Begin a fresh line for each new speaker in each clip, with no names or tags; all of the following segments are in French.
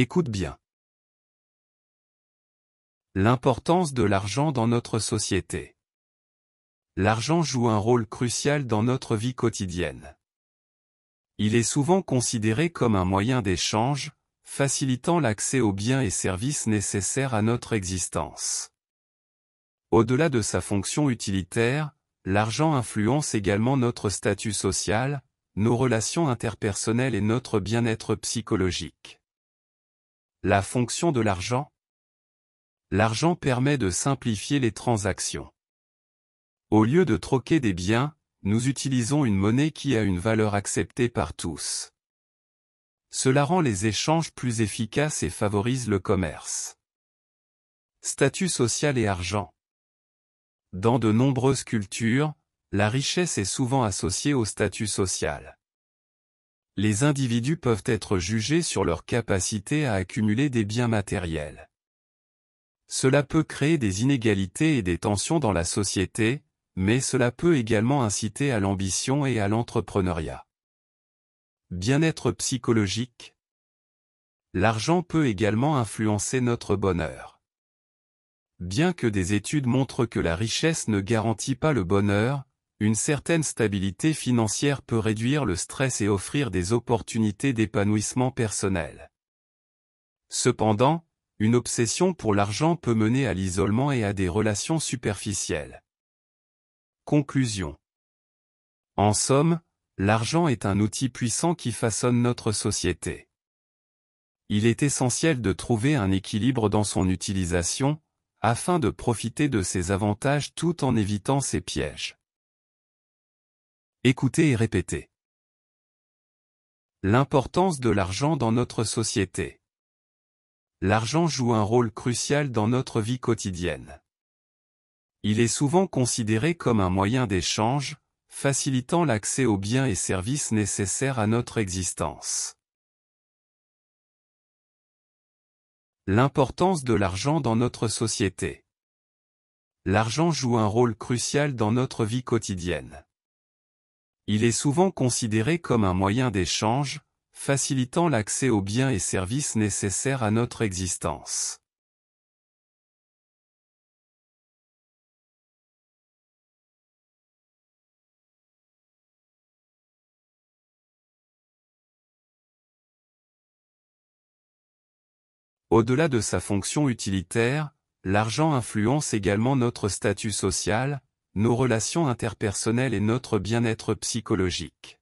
Écoute bien. L'importance de l'argent dans notre société. L'argent joue un rôle crucial dans notre vie quotidienne. Il est souvent considéré comme un moyen d'échange, facilitant l'accès aux biens et services nécessaires à notre existence. Au-delà de sa fonction utilitaire, l'argent influence également notre statut social, nos relations interpersonnelles et notre bien-être psychologique. La fonction de l'argent L'argent permet de simplifier les transactions. Au lieu de troquer des biens, nous utilisons une monnaie qui a une valeur acceptée par tous. Cela rend les échanges plus efficaces et favorise le commerce. Statut social et argent Dans de nombreuses cultures, la richesse est souvent associée au statut social les individus peuvent être jugés sur leur capacité à accumuler des biens matériels. Cela peut créer des inégalités et des tensions dans la société, mais cela peut également inciter à l'ambition et à l'entrepreneuriat. Bien-être psychologique L'argent peut également influencer notre bonheur. Bien que des études montrent que la richesse ne garantit pas le bonheur, une certaine stabilité financière peut réduire le stress et offrir des opportunités d'épanouissement personnel. Cependant, une obsession pour l'argent peut mener à l'isolement et à des relations superficielles. Conclusion. En somme, l'argent est un outil puissant qui façonne notre société. Il est essentiel de trouver un équilibre dans son utilisation, afin de profiter de ses avantages tout en évitant ses pièges. Écoutez et répétez. L'importance de l'argent dans notre société. L'argent joue un rôle crucial dans notre vie quotidienne. Il est souvent considéré comme un moyen d'échange, facilitant l'accès aux biens et services nécessaires à notre existence. L'importance de l'argent dans notre société. L'argent joue un rôle crucial dans notre vie quotidienne. Il est souvent considéré comme un moyen d'échange, facilitant l'accès aux biens et services nécessaires à notre existence. Au-delà de sa fonction utilitaire, l'argent influence également notre statut social, nos relations interpersonnelles et notre bien-être psychologique.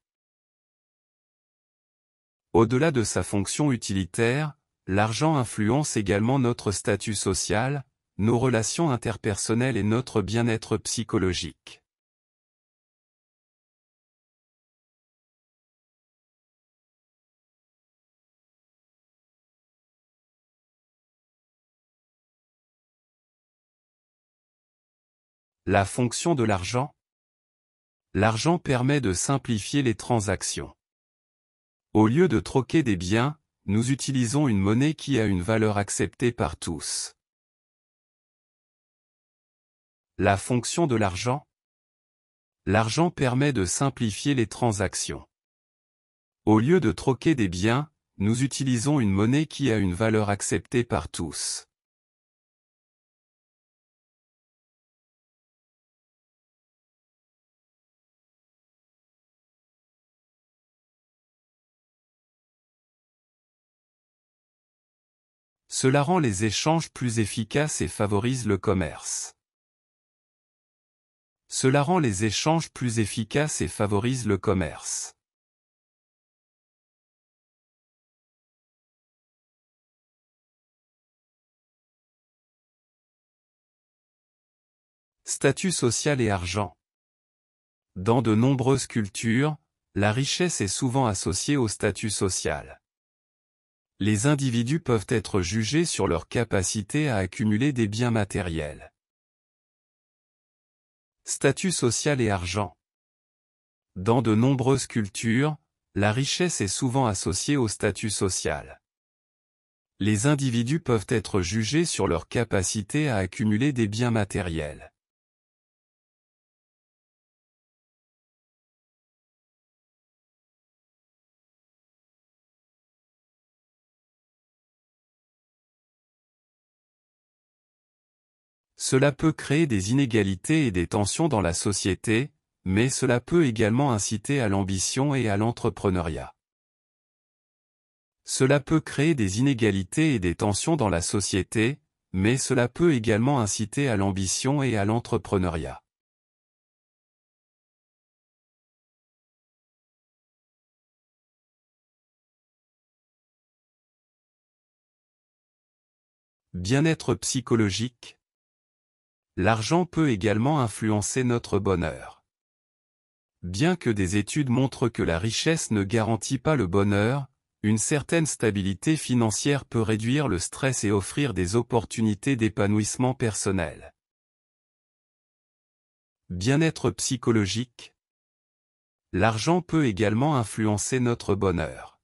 Au-delà de sa fonction utilitaire, l'argent influence également notre statut social, nos relations interpersonnelles et notre bien-être psychologique. La fonction de l'argent L'argent permet de simplifier les transactions. Au lieu de troquer des biens, nous utilisons une monnaie qui a une valeur acceptée par tous. La fonction de l'argent L'argent permet de simplifier les transactions. Au lieu de troquer des biens, nous utilisons une monnaie qui a une valeur acceptée par tous. Cela rend les échanges plus efficaces et favorise le commerce. Cela rend les échanges plus efficaces et favorise
le commerce.
Statut social et argent. Dans de nombreuses cultures, la richesse est souvent associée au statut social les individus peuvent être jugés sur leur capacité à accumuler des biens matériels. Statut social et argent Dans de nombreuses cultures, la richesse est souvent associée au statut social. Les individus peuvent être jugés sur leur capacité à accumuler des biens
matériels.
Cela peut créer des inégalités et des tensions dans la société, mais cela peut également inciter à l'ambition et à l'entrepreneuriat. Cela peut créer des inégalités et des tensions dans la société, mais cela peut également inciter à l'ambition et à l'entrepreneuriat. Bien-être psychologique, L'argent peut également influencer notre bonheur. Bien que des études montrent que la richesse ne garantit pas le bonheur, une certaine stabilité financière peut réduire le stress et offrir des opportunités d'épanouissement personnel. Bien-être psychologique L'argent peut également influencer notre bonheur.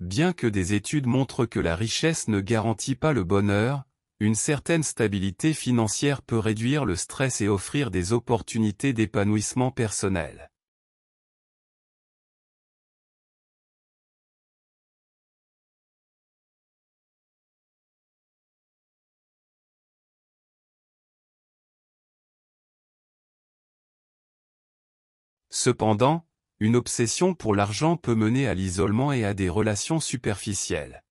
Bien que des études montrent que la richesse ne garantit pas le bonheur, une certaine stabilité financière peut réduire le stress et offrir des opportunités d'épanouissement personnel. Cependant, une obsession pour l'argent peut mener à l'isolement et à des relations superficielles.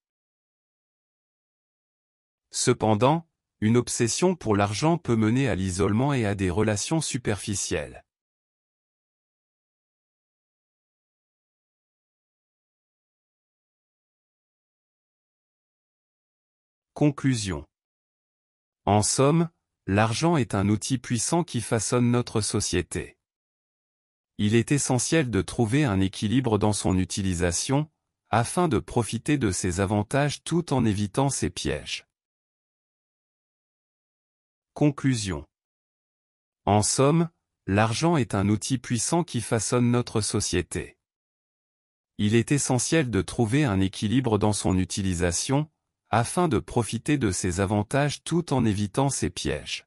Cependant, une obsession pour l'argent peut mener à l'isolement et à des relations superficielles. Conclusion En somme, l'argent est un outil puissant qui façonne notre société. Il est essentiel de trouver un équilibre dans son utilisation, afin de profiter de ses avantages tout en évitant ses pièges. Conclusion. En somme, l'argent est un outil puissant qui façonne notre société. Il est essentiel de trouver un équilibre dans son utilisation, afin de profiter de ses avantages tout en évitant ses pièges.